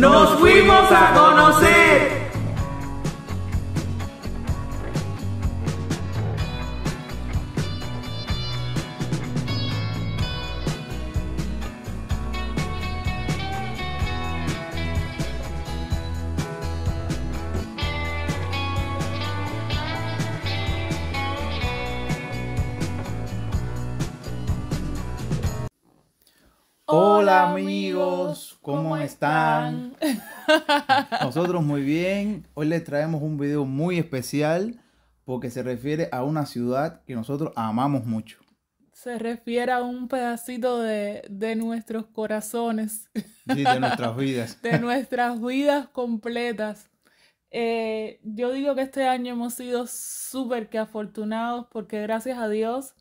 Nos fuimos a conocer. Nosotros muy bien. Hoy les traemos un video muy especial porque se refiere a una ciudad que nosotros amamos mucho. Se refiere a un pedacito de, nuestros corazones. de nuestras vidas. de nuestras vidas completas. Eh, yo digo que este año hemos sido súper que afortunados porque gracias a Dios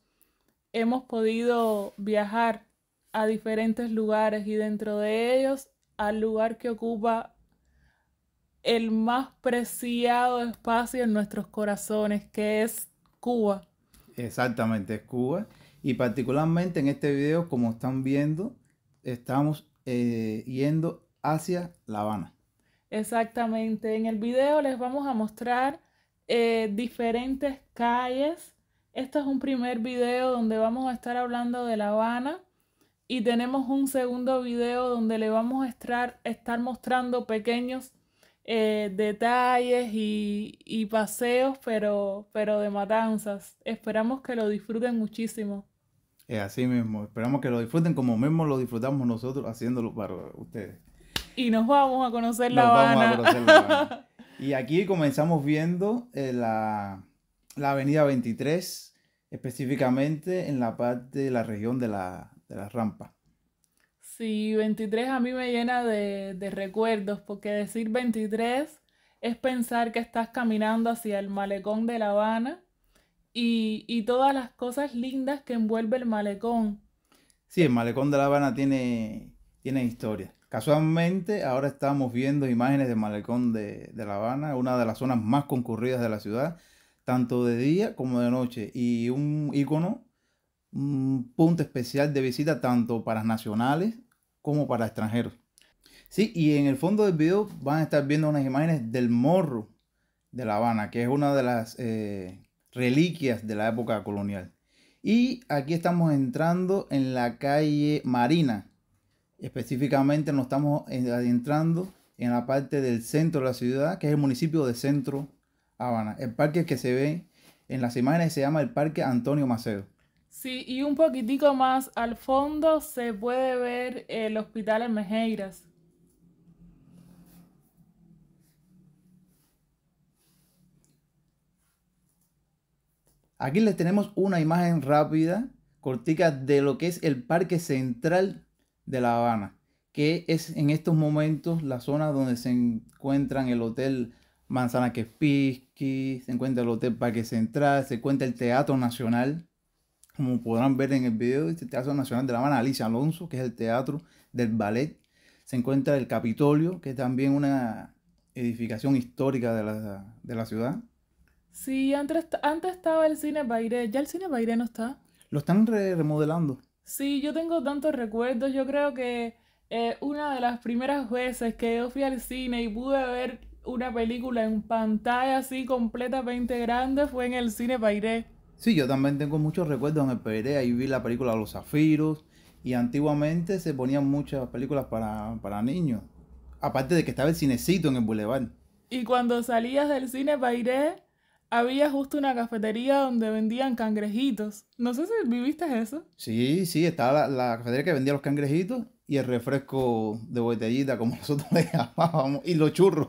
hemos podido viajar a diferentes lugares y dentro de ellos al lugar que ocupa el más preciado espacio en nuestros corazones, que es Cuba. Exactamente, es Cuba. Y particularmente en este video, como están viendo, estamos eh, yendo hacia La Habana. Exactamente, en el video les vamos a mostrar eh, diferentes calles. Este es un primer video donde vamos a estar hablando de La Habana y tenemos un segundo video donde le vamos a estar, estar mostrando pequeños eh, detalles y, paseos, pero, pero de matanzas. Esperamos que lo disfruten muchísimo. Es así mismo, esperamos que lo disfruten como mismo lo disfrutamos nosotros haciéndolo para ustedes. Y nos vamos a conocer La Habana. y aquí comenzamos viendo eh, la, avenida 23, específicamente en la parte de la región de la, de la rampa. Sí, 23 a mí me llena de, recuerdos, porque decir 23 es pensar que estás caminando hacia el malecón de La Habana y, todas las cosas lindas que envuelve el malecón. Sí, el malecón de La Habana tiene, tiene historia. Casualmente, ahora estamos viendo imágenes del malecón de, de, La Habana, una de las zonas más concurridas de la ciudad, tanto de día como de noche, y un icono, un punto especial de visita tanto para nacionales como para extranjeros. Sí, y en el fondo del video van a estar viendo unas imágenes del morro de La Habana, que es una de las eh, reliquias de la época colonial. Y aquí estamos entrando en la calle Marina. Específicamente nos estamos eh, adentrando en la parte del centro de la ciudad, que es el municipio de Centro Habana. El parque que se ve en las imágenes se llama el Parque Antonio Macedo. Sí, y un poquitico más al fondo se puede ver el hospital en Aquí les tenemos una imagen rápida, cortica, de lo que es el Parque Central de La Habana, que es en estos momentos la zona donde se encuentran el Hotel Manzana Quespisqui, se encuentra el Hotel Parque Central, se encuentra el Teatro Nacional como podrán ver en el video, este Teatro Nacional de La Habana, Alicia Alonso, que es el teatro del ballet. Se encuentra el Capitolio, que es también una edificación histórica de la, de la ciudad. Sí, antes, antes estaba el cine Bairé, ya el cine Bairé no está. Lo están remodelando. Sí, yo tengo tantos recuerdos, yo creo que eh, una de las primeras veces que yo fui al cine y pude ver una película en pantalla así completamente grande fue en el cine Bairé. Sí, yo también tengo muchos recuerdos en el PRD. E, ahí vi la película Los Zafiros. Y antiguamente se ponían muchas películas para, niños. Aparte de que estaba el cinecito en el Boulevard. Y cuando salías del cine Pairé, eh, había justo una cafetería donde vendían cangrejitos. No sé si viviste eso. Sí, sí, estaba la, la cafetería que vendía los cangrejitos y el refresco de botellita, como nosotros le llamábamos, y los churros.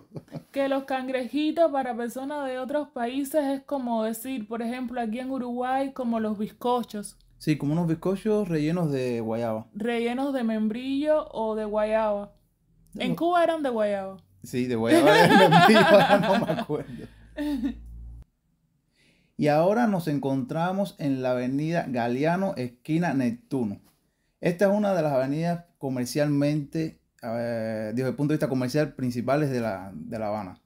Que los cangrejitos para personas de otros países es como decir, por ejemplo, aquí en Uruguay, como los bizcochos. Sí, como unos bizcochos rellenos de guayaba. Rellenos de membrillo o de guayaba. en Cuba eran de guayaba. Sí, de guayaba de membrillo, no me acuerdo. Y ahora nos encontramos en la avenida Galeano, esquina Neptuno. Esta es una de las avenidas comercialmente, eh, desde el punto de vista comercial, principales de La, de la Habana.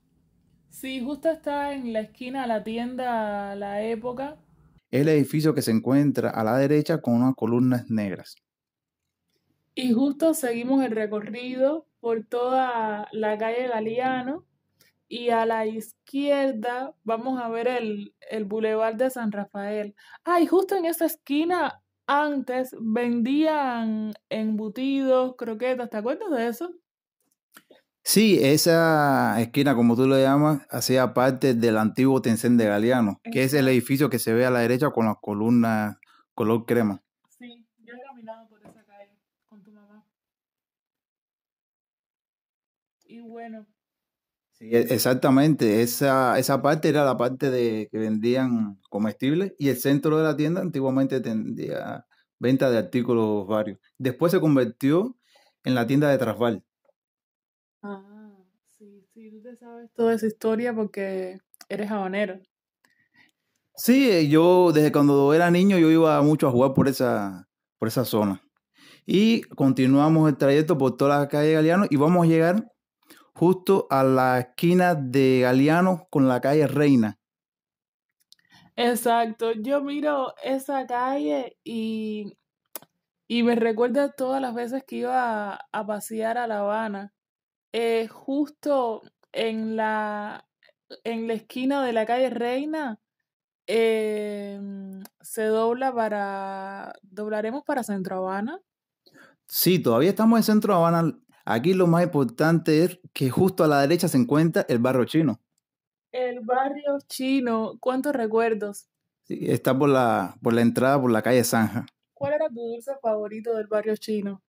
Sí, justo está en la esquina de la tienda La Época. Es el edificio que se encuentra a la derecha con unas columnas negras. Y justo seguimos el recorrido por toda la calle Galeano y a la izquierda vamos a ver el, el Boulevard de San Rafael. Ah, y justo en esa esquina antes vendían embutidos, croquetas, ¿te acuerdas de eso? Sí, esa esquina, como tú lo llamas, hacía parte del antiguo Tencent de Galeano, que es el edificio que se ve a la derecha con las columnas color crema. Sí, yo he caminado por esa calle con tu mamá. Y bueno, e, exactamente. Esa, esa parte era la parte de que vendían comestibles y el centro de la tienda antiguamente tenía venta de artículos varios. Después se convirtió en la tienda de Trasval. Ah, sí, sí, tú sabes toda esa historia porque eres habanero. Sí, eh, yo desde cuando era niño yo iba mucho a jugar por esa, por esa zona. Y continuamos el trayecto por toda la calle Galeano y vamos a llegar justo a la esquina de Galeano con la calle Reina. Exacto, yo miro esa calle y, y me recuerda todas las veces que iba a, pasear a La Habana. Eh, justo en la, en la esquina de la calle Reina em, se dobla para, doblaremos para Centro Habana. Sí, todavía estamos en Centro Habana. Aquí lo más importante es que justo a la derecha se encuentra el barrio chino. El barrio chino, ¿cuántos recuerdos? está por la, por la entrada, por la calle Zanja. ¿Cuál era tu dulce favorito del barrio chino?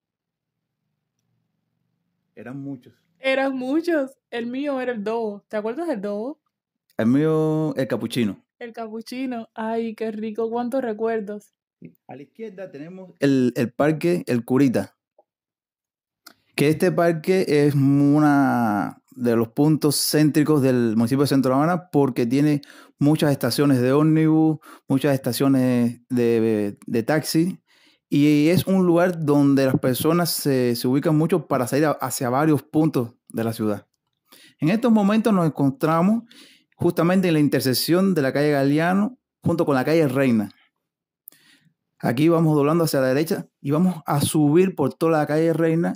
Eran muchos. Eran muchos. El mío era el dobo. ¿Te acuerdas del dobo? El mío, el capuchino. El capuchino. Ay, qué rico. ¿Cuántos recuerdos? A la izquierda tenemos el parque El Curita que este parque es una de los puntos céntricos del municipio de Centro Habana porque tiene muchas estaciones de ómnibus, muchas estaciones de, taxi y es un lugar donde las personas se, ubican mucho para salir hacia varios puntos de la ciudad. En estos momentos nos encontramos justamente en la intersección de la calle Galeano junto con la calle Reina. Aquí vamos doblando hacia la derecha y vamos a subir por toda la calle Reina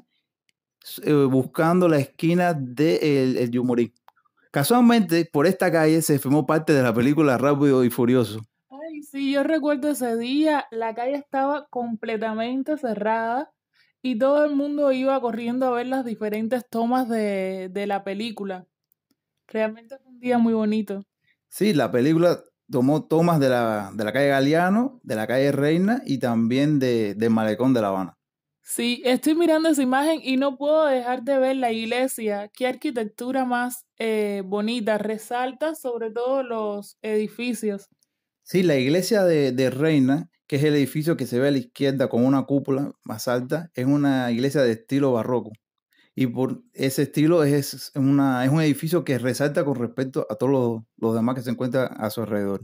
eh, buscando la esquina de el, Casualmente, por esta calle se filmó parte de la película Rápido y Furioso. Ay, sí, yo recuerdo ese día, la calle estaba completamente cerrada y todo el mundo iba corriendo a ver las diferentes tomas de, la película. Realmente fue un día muy bonito. Sí, la película tomó tomas de la, calle Galeano, de la calle Reina y también de, de Malecón de La Habana. Sí, estoy mirando esa imagen y no puedo dejar de ver la iglesia. Qué arquitectura más eh, bonita, resalta sobre todo los edificios. Sí, la iglesia de, de, Reina, que es el edificio que se ve a la izquierda con una cúpula más alta, es una iglesia de estilo barroco. Y por ese estilo es, una, es un edificio que resalta con respecto a todos los demás que se encuentran a su alrededor.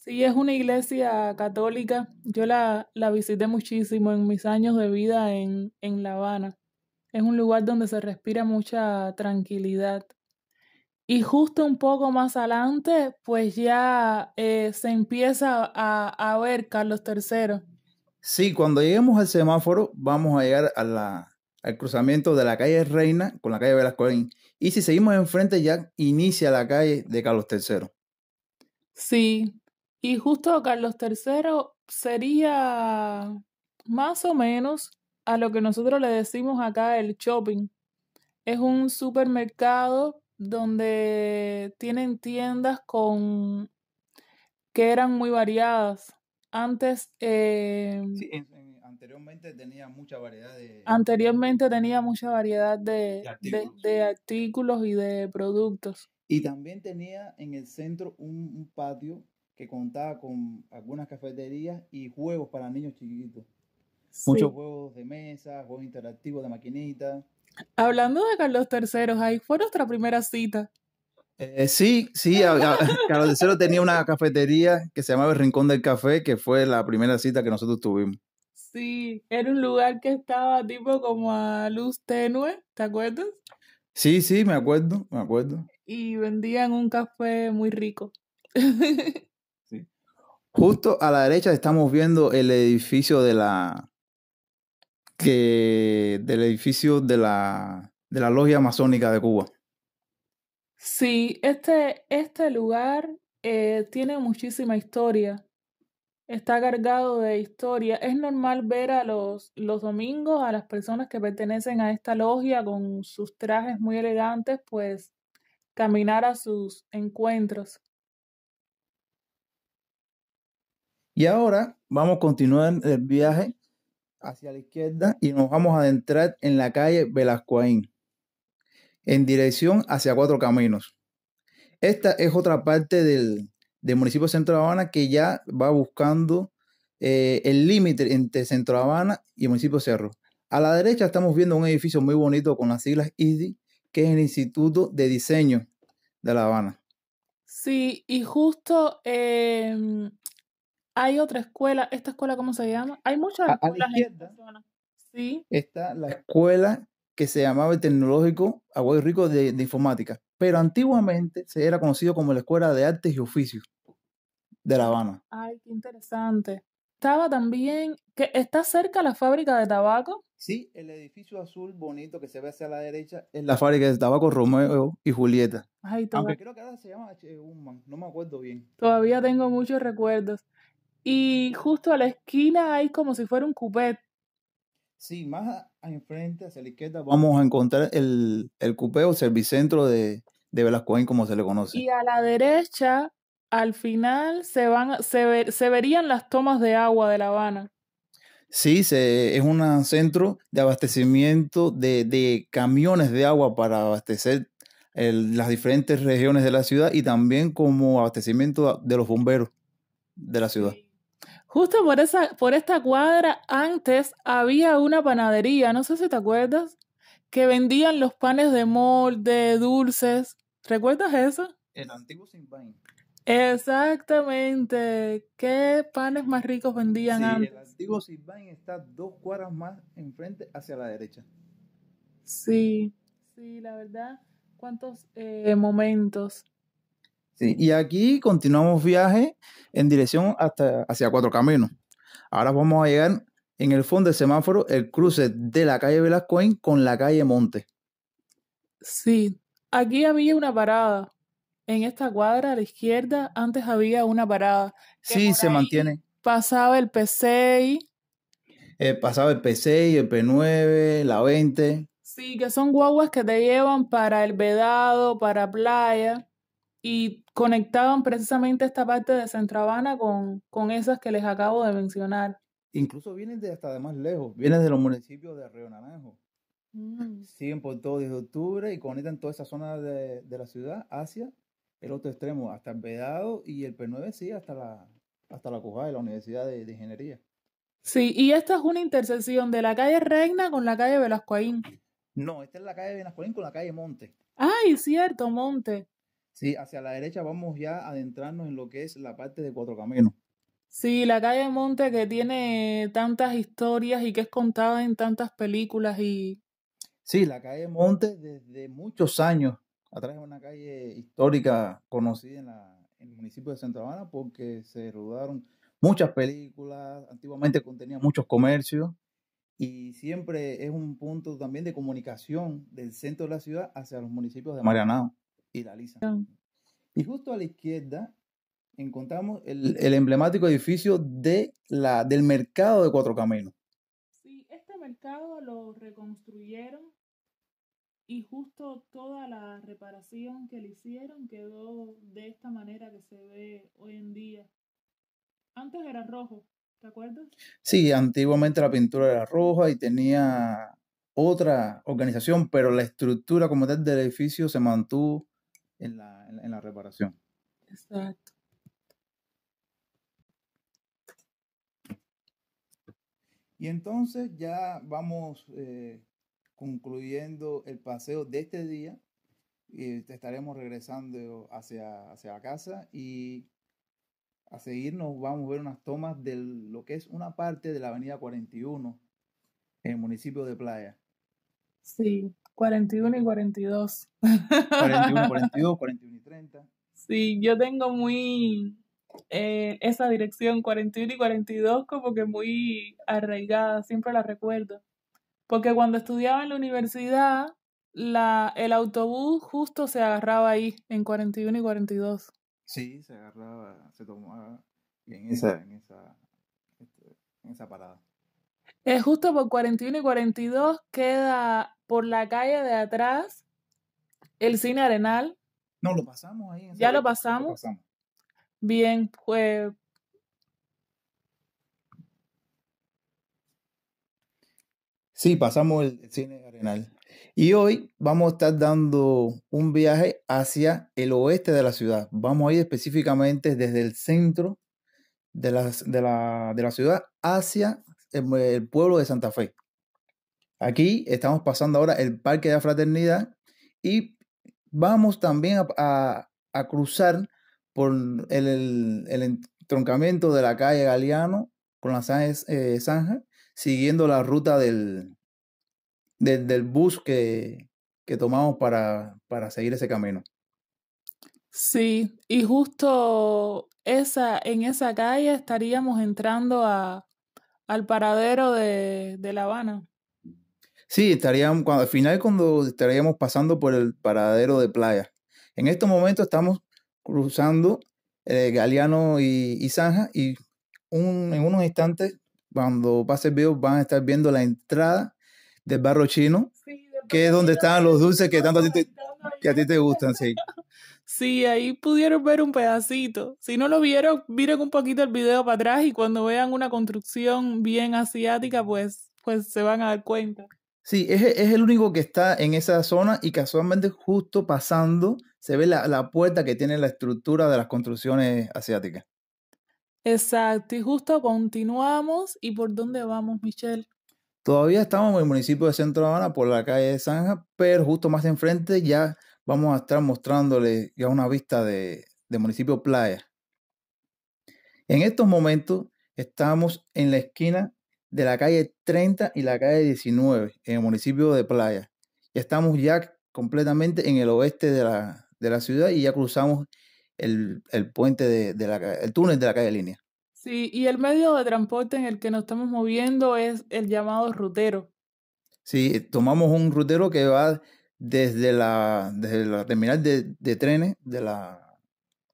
Sí, es una iglesia católica. Yo la, visité muchísimo en mis años de vida en, en La Habana. Es un lugar donde se respira mucha tranquilidad. Y justo un poco más adelante, pues ya eh, se empieza a, ver Carlos III. Sí, cuando lleguemos al semáforo, vamos a llegar a la, al cruzamiento de la calle Reina con la calle Velascoín. Y si seguimos enfrente, ya inicia la calle de Carlos III. Sí, y justo Carlos III sería más o menos a lo que nosotros le decimos acá el shopping. Es un supermercado donde tienen tiendas con que eran muy variadas. Antes eh, anteriormente tenía mucha variedad de anteriormente tenía mucha variedad de, artículos. y de productos. Y también tenía en el centro un patio que contaba con algunas cafeterías y juegos para niños chiquitos. Muchos juegos de mesa, juegos interactivos de maquinita. Hablando de Carlos III, ahí fue nuestra primera cita. Eh, sí, sí, Carlos III tenía una cafetería que se llamaba El Rincón del Café, que fue la primera cita que nosotros tuvimos. Sí, era un lugar que estaba tipo como a luz tenue, ¿te acuerdas? Sí, sí, me acuerdo, me acuerdo. Y vendían un café muy rico. Justo a la derecha estamos viendo el edificio de la. del edificio de la, de la logia amazónica de Cuba. Sí, este, este lugar eh, tiene muchísima historia. Está cargado de historia. Es normal ver a los, los domingos a las personas que pertenecen a esta logia con sus trajes muy elegantes, pues caminar a sus encuentros. Y ahora vamos a continuar el viaje hacia la izquierda y nos vamos a adentrar en la calle Velascoaín, en dirección hacia Cuatro Caminos. Esta es otra parte del, municipio de Centro Habana que ya va buscando eh, el límite entre Centro Habana y el municipio Cerro. A la derecha estamos viendo un edificio muy bonito con las siglas IDI, que es el Instituto de Diseño de La Habana. Sí, y justo eh, hay otra escuela. ¿Esta escuela cómo se llama? Hay muchas escuelas. en la ¿Sí? está la escuela que se llamaba el Tecnológico Aguayo Rico de, Informática, pero antiguamente se era conocido como la Escuela de Artes y Oficios de La Habana. Ay, qué interesante. Estaba también, que ¿está cerca la fábrica de tabaco? Sí, el edificio azul bonito que se ve hacia la derecha es la fábrica de tabaco Romeo y Julieta. Ay, Aunque creo que ahora se llama e no me acuerdo bien. Todavía tengo muchos recuerdos. Y justo a la esquina hay como si fuera un cupé. Sí, más enfrente, hacia la izquierda, vamos a encontrar el, el o servicentro de, de como se le conoce. Y a la derecha, al final, se, van, se, verían las tomas de agua de La Habana. Sí, se, es un centro de abastecimiento de, camiones de agua para abastecer las diferentes regiones de la ciudad y también como abastecimiento de los bomberos de la ciudad. Justo por, esa, por esta cuadra antes había una panadería, no sé si te acuerdas, que vendían los panes de molde, dulces. ¿Recuerdas eso? El antiguo Simbain. Exactamente. ¿Qué panes más ricos vendían sí, antes? El antiguo Simbain está dos cuadras más enfrente hacia la derecha. Sí, sí, la verdad. ¿Cuántos eh, momentos? y aquí continuamos viaje en dirección hasta, hacia Cuatro Caminos. Ahora vamos a llegar en el fondo del semáforo, el cruce de la calle Velascoin con la calle Monte. Sí, aquí había una parada. En esta cuadra a la izquierda antes había una parada. Sí, se mantiene. Pasaba el p Eh, pasaba el P6, el P9, la 20. Sí, que son guaguas que te llevan para el Vedado, para playa. Y conectaban precisamente esta parte de Centro Habana con, con esas que les acabo de mencionar. Incluso vienen de hasta de más lejos, vienen de los municipios de Río Naranjo. Mm. Siguen por todo de octubre y conectan toda esa zona de, la ciudad hacia el otro extremo, hasta el Vedado y el P9, sí, hasta la, hasta la de la Universidad de, de Ingeniería. Sí, y esta es una intersección de la calle Reina con la calle Velascoaín. No, esta es la calle Velascoaín con la calle Monte. Ay, cierto, Monte. Sí, hacia la derecha vamos ya a adentrarnos en lo que es la parte de Cuatro Caminos. Sí, la calle Monte que tiene tantas historias y que es contada en tantas películas y... Sí, la calle Monte desde muchos años atrás es una calle histórica conocida en, en el municipio de Santa Habana porque se rodaron muchas películas, antiguamente contenía muchos comercios y siempre es un punto también de comunicación del centro de la ciudad hacia los municipios de Marianao y Y justo a la izquierda encontramos el, el emblemático edificio de la, del mercado de Cuatro Caminos. Sí, este mercado lo reconstruyeron y justo toda la reparación que le hicieron quedó de esta manera que se ve hoy en día. Antes era rojo, ¿te acuerdas? Sí, antiguamente la pintura era roja y tenía otra organización, pero la estructura como tal del edificio se mantuvo en la, reparación. Exacto. Y entonces ya vamos eh, concluyendo el paseo de este día. y estaremos regresando hacia, hacia la casa y a seguir nos vamos a ver unas tomas de lo que es una parte de la avenida 41 en el municipio de Playa. Sí, 41 y 42. 41, 42, 41 y 30. Sí, yo tengo muy eh, esa dirección, 41 y 42, como que muy arraigada, siempre la recuerdo. Porque cuando estudiaba en la universidad, la, el autobús justo se agarraba ahí, en 41 y 42. Sí, se agarraba, se tomaba este, en esa parada. Es justo por 41 y 42 queda por la calle de atrás el cine Arenal. No, lo pasamos ahí. ya lo pasamos? Bien, pues... Sí, pasamos el cine Arenal. Y hoy vamos a estar dando un viaje hacia el oeste de la ciudad. Vamos a ir específicamente desde el centro de la, de la, de la ciudad hacia eh, el, pueblo de Santa Fe. Aquí estamos pasando ahora el Parque de la Fraternidad y vamos también a, a, cruzar por el, entroncamiento de la calle Galeano con la Sanja, eh, siguiendo la ruta del, del, del bus que, que tomamos para, para seguir ese camino. Sí, y justo esa, en esa calle estaríamos entrando a, al paradero de, La Habana. Sí, estaríamos, al final cuando estaríamos pasando por el paradero de playa. En estos momentos estamos cruzando eh, Galeano y, Zanja y en unos instantes, cuando pase el video, van a estar viendo la entrada del barro chino, que es donde están los dulces que tanto a ti te, que a ti te gustan, sí. Sí, ahí pudieron ver un pedacito. Si no lo vieron, miren un poquito el video para atrás y cuando vean una construcción bien asiática, pues, pues se van a dar cuenta. Sí, es, el único que está en esa zona y casualmente justo pasando se ve la, la puerta que tiene la estructura de las construcciones asiáticas. Exacto, y justo continuamos. ¿Y por dónde vamos, Michelle? Todavía estamos en el municipio de Centro Habana por la calle de Zanja, pero justo más enfrente ya vamos a estar mostrándoles ya una vista de, de municipio Playa. En estos momentos estamos en la esquina de la calle 30 y la calle 19 en el municipio de Playa. Estamos ya completamente en el oeste de la, de la ciudad y ya cruzamos el, puente de, la el túnel de la calle Línea. Sí, y el medio de transporte en el que nos estamos moviendo es el llamado rutero. Sí, eh, tomamos un rutero que va desde la, desde la terminal de, trenes de la,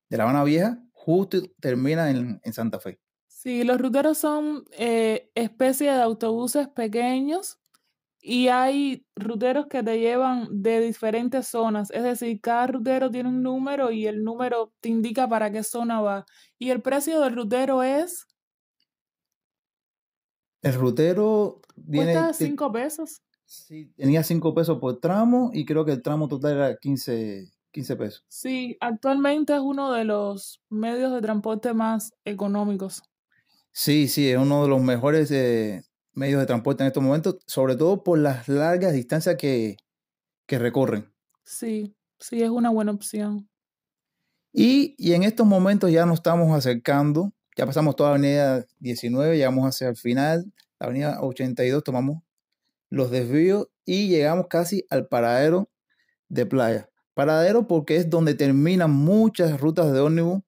de la Habana Vieja, justo termina en, en Santa Fe. Sí, los ruteros son eh, especies de autobuses pequeños y hay ruteros que te llevan de diferentes zonas, es decir, cada rutero tiene un número y el número te indica para qué zona va. Y el precio del rutero es... El rutero viene... Cuesta cinco pesos. Sí, tenía 5 pesos por tramo y creo que el tramo total era 15, 15 pesos. Sí, actualmente es uno de los medios de transporte más económicos. Sí, sí, es uno de los mejores eh, medios de transporte en estos momentos, sobre todo por las largas distancias que, recorren. Sí, sí, es una buena opción. Y, y, en estos momentos ya nos estamos acercando, ya pasamos toda la avenida 19, llegamos hacia el final, la avenida 82, tomamos los desvíos y llegamos casi al paradero de playa. Paradero porque es donde terminan muchas rutas de ómnibus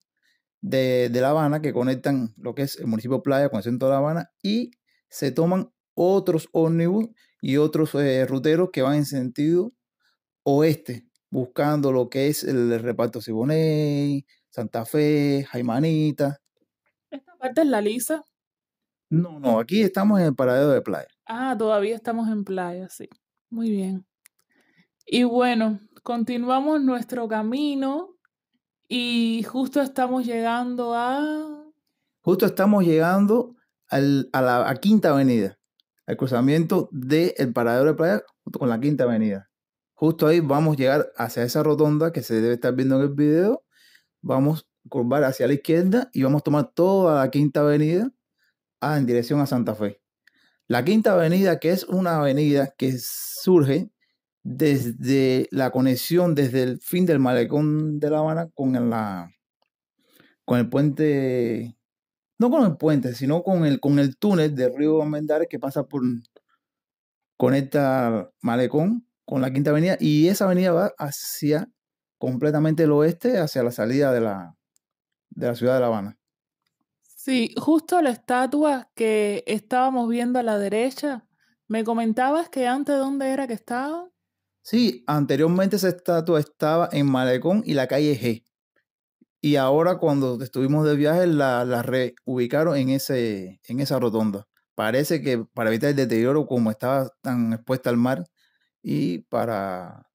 de, La Habana que conectan lo que es el municipio de Playa con el centro de La Habana y se toman otros ómnibus y otros eh, ruteros que van en sentido oeste, buscando lo que es el reparto Siboney, Santa Fe, Jaimanita. ¿Esta parte es la lisa? No, no, aquí estamos en el paradero de playa. Ah, todavía estamos en playa, sí. Muy bien. Y bueno, continuamos nuestro camino y justo estamos llegando a... Justo estamos llegando a la Quinta Avenida, al cruzamiento del paradero de playa con la Quinta Avenida. Justo ahí vamos a llegar hacia esa rotonda que se debe estar viendo en el video. Vamos a curvar hacia la izquierda y vamos a tomar toda la Quinta Avenida ah, en dirección a Santa Fe. La Quinta Avenida, que es una avenida que surge desde la conexión, desde el fin del malecón de La Habana con con el puente, no con el puente, sino con el, con el túnel del río Mendares que pasa por, conecta malecón con la Quinta Avenida y esa avenida va hacia completamente el oeste, hacia la salida de la, de la ciudad de La Habana. Sí, justo la estatua que estábamos viendo a la derecha, ¿me comentabas que antes dónde era que estaba? Sí, anteriormente esa estatua estaba en Malecón y la calle G. Y ahora cuando estuvimos de viaje la, reubicaron en, ese, en esa rotonda. Parece que para evitar el deterioro como estaba tan expuesta al mar y para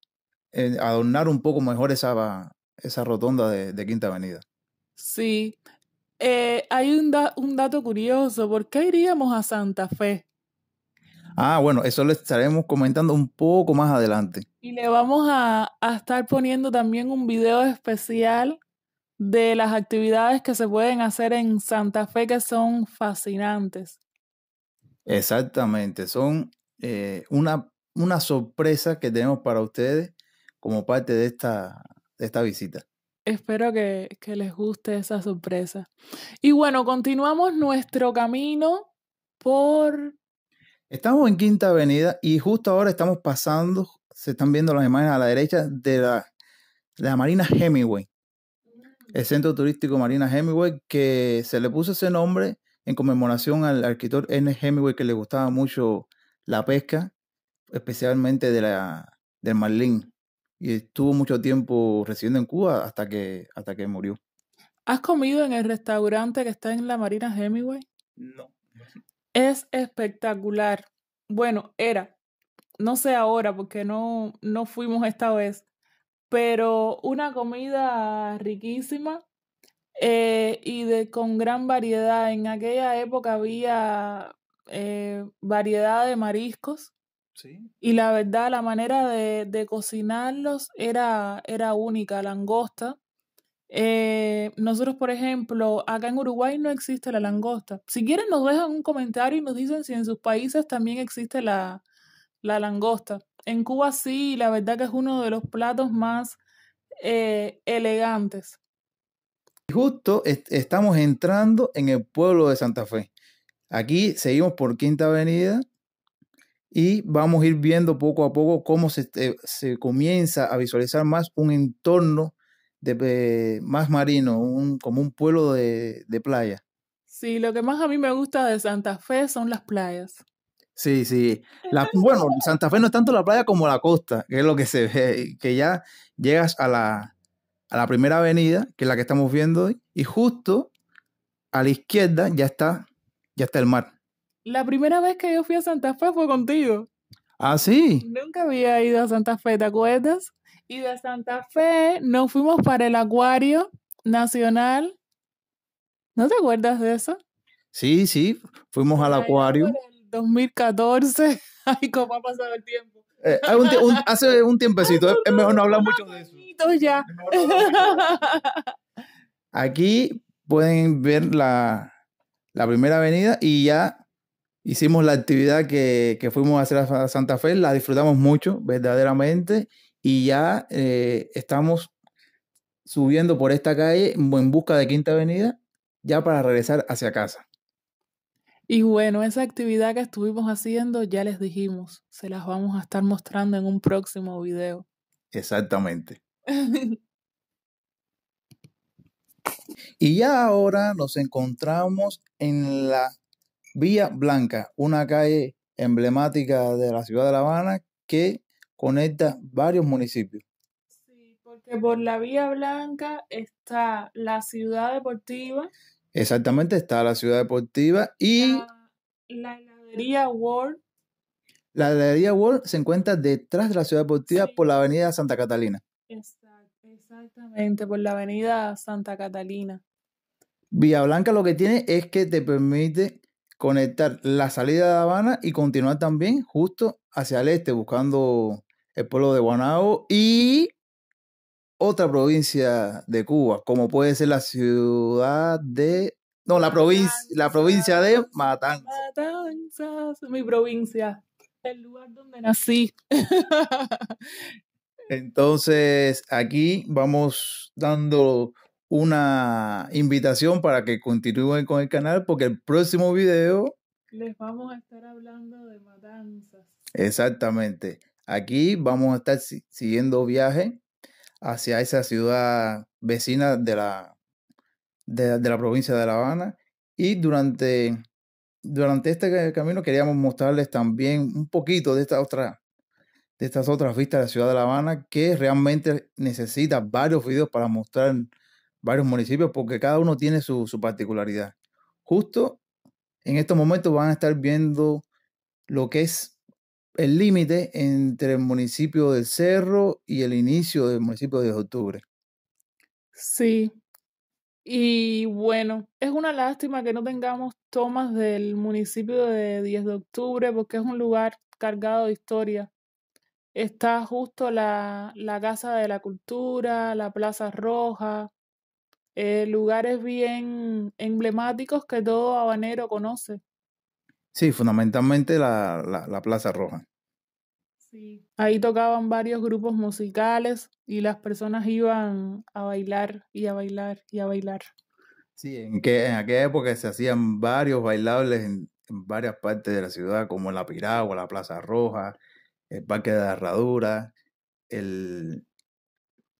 eh, adornar un poco mejor esa, esa rotonda de, de Quinta Avenida. Sí, eh, hay un, dato curioso. ¿Por qué iríamos a Santa Fe? Ah, bueno, eso lo estaremos comentando un poco más adelante. Y le vamos a, estar poniendo también un video especial de las actividades que se pueden hacer en Santa Fe que son fascinantes. Exactamente, son eh, una, sorpresa que tenemos para ustedes como parte de esta visita. Espero que, les guste esa sorpresa. Y bueno, continuamos nuestro camino por... Estamos en Quinta Avenida y justo ahora estamos pasando, se están viendo las imágenes a la derecha de la, Marina Hemingway, el centro turístico Marina Hemingway, que se le puso ese nombre en conmemoración al arquitecto N. Hemingway, que le gustaba mucho la pesca, especialmente de la, del marlín y estuvo mucho tiempo residiendo en Cuba hasta que, hasta que murió. ¿Has comido en el restaurante que está en la Marina Hemingway? No. Es espectacular. Bueno, era. No sé ahora porque no, no fuimos esta vez, pero una comida riquísima eh, y de, con gran variedad. En aquella época había eh, variedad de mariscos y la verdad, la manera de, cocinarlos era, era única, langosta. Eh, nosotros, por ejemplo, acá en Uruguay no existe la langosta. Si quieren, nos dejan un comentario y nos dicen si en sus países también existe la, langosta. En Cuba sí, la verdad que es uno de los platos más eh, elegantes. Justo estamos entrando en el pueblo de Santa Fe. Aquí seguimos por Quinta Avenida y vamos a ir viendo poco a poco cómo se, eh, comienza a visualizar más un entorno de, eh, más marino, como un pueblo de, playa. Sí, lo que más a mí me gusta de Santa Fe son las playas. Sí, sí. bueno, Santa Fe no es tanto la playa como la costa, que es lo que se ve, que ya llegas a la, primera avenida, que es la que estamos viendo hoy, y justo a la izquierda ya está, ya está el mar. La primera vez que yo fui a Santa Fe fue contigo. Ah, sí. Nunca había ido a Santa Fe, ¿te acuerdas? Y de Santa Fe nos fuimos para el Acuario Nacional. ¿No te acuerdas de eso? Sí, sí, fuimos al acuario. En el 2014. Ay, cómo ha pasado el tiempo. Eh, hace un tiempecito, es mejor no hablar mucho de eso. Aquí pueden ver la, la primera avenida y ya hicimos la actividad que, fuimos a hacer a Santa Fe, la disfrutamos mucho, verdaderamente, y ya eh, estamos subiendo por esta calle en busca de Quinta Avenida, ya para regresar hacia casa. Y bueno, esa actividad que estuvimos haciendo, ya les dijimos, se las vamos a estar mostrando en un próximo video. Exactamente. y ya ahora nos encontramos en la Vía Blanca, una calle emblemática de la ciudad de La Habana que conecta varios municipios. Sí, porque por la Vía Blanca está la ciudad deportiva. Exactamente, está la ciudad deportiva y... La, heladería World. La heladería World se encuentra detrás de la ciudad deportiva por la avenida Santa Catalina. exactamente, por la avenida Santa Catalina. Vía Blanca lo que tiene es que te permite conectar la salida de Habana y continuar también justo hacia el este, buscando el pueblo de Guanabo y otra provincia de Cuba, como puede ser la ciudad de... No, la provincia, la provincia de Matanzas. Matanzas, mi provincia, el lugar donde nací. Entonces, aquí vamos dando una invitación para que continúen con el canal porque el próximo video... Les vamos a estar hablando de matanzas. Exactamente. Aquí vamos a estar siguiendo viaje hacia esa ciudad vecina de la, la provincia de La Habana. Y durante, durante este camino queríamos mostrarles también un poquito de esta otra de estas otras vistas de la ciudad de La Habana que realmente necesita varios videos para mostrar varios municipios porque cada uno tiene su, particularidad. Justo en estos momentos van a estar viendo lo que es el límite entre el municipio del Cerro y el inicio del municipio de Octubre. Sí. Y bueno, es una lástima que no tengamos tomas del municipio de 10 de octubre porque es un lugar cargado de historia. Está justo la Casa de la Cultura, la Plaza Roja, eh, lugares bien emblemáticos que todo habanero conoce. Sí, fundamentalmente la, Plaza Roja. Sí. Ahí tocaban varios grupos musicales y las personas iban a bailar y a bailar y a bailar. Sí, en, que, en aquella época se hacían varios bailables en, varias partes de la ciudad, como la Piragua, la Plaza Roja, el Parque de la Herradura, el,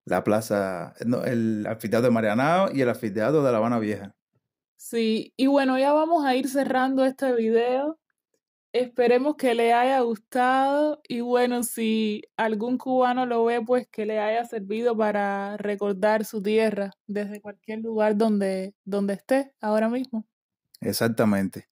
la plaza, eh, el anfiteatro de Marianao y el anfiteatro de La Habana Vieja. Sí, y bueno, ya vamos a ir cerrando este video. Esperemos que le haya gustado y bueno, si algún cubano lo ve, pues que le haya servido para recordar su tierra desde cualquier lugar donde, donde esté ahora mismo. Exactamente.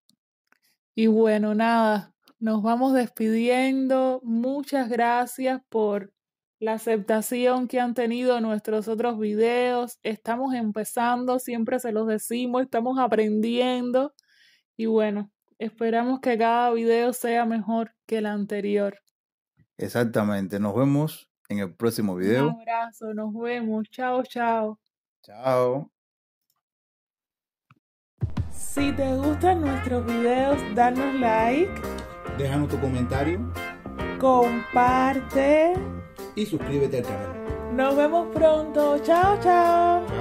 Y bueno, nada, nos vamos despidiendo. Muchas gracias por la aceptación que han tenido nuestros otros videos. Estamos empezando, siempre se los decimos, estamos aprendiendo y bueno, esperamos que cada video sea mejor que el anterior. Exactamente, nos vemos en el próximo video. Un abrazo, nos vemos, chao, chao. Chao. Si te gustan nuestros videos, danos like. Déjanos tu comentario. Comparte y suscríbete al canal. Nos vemos pronto. Chao, chao.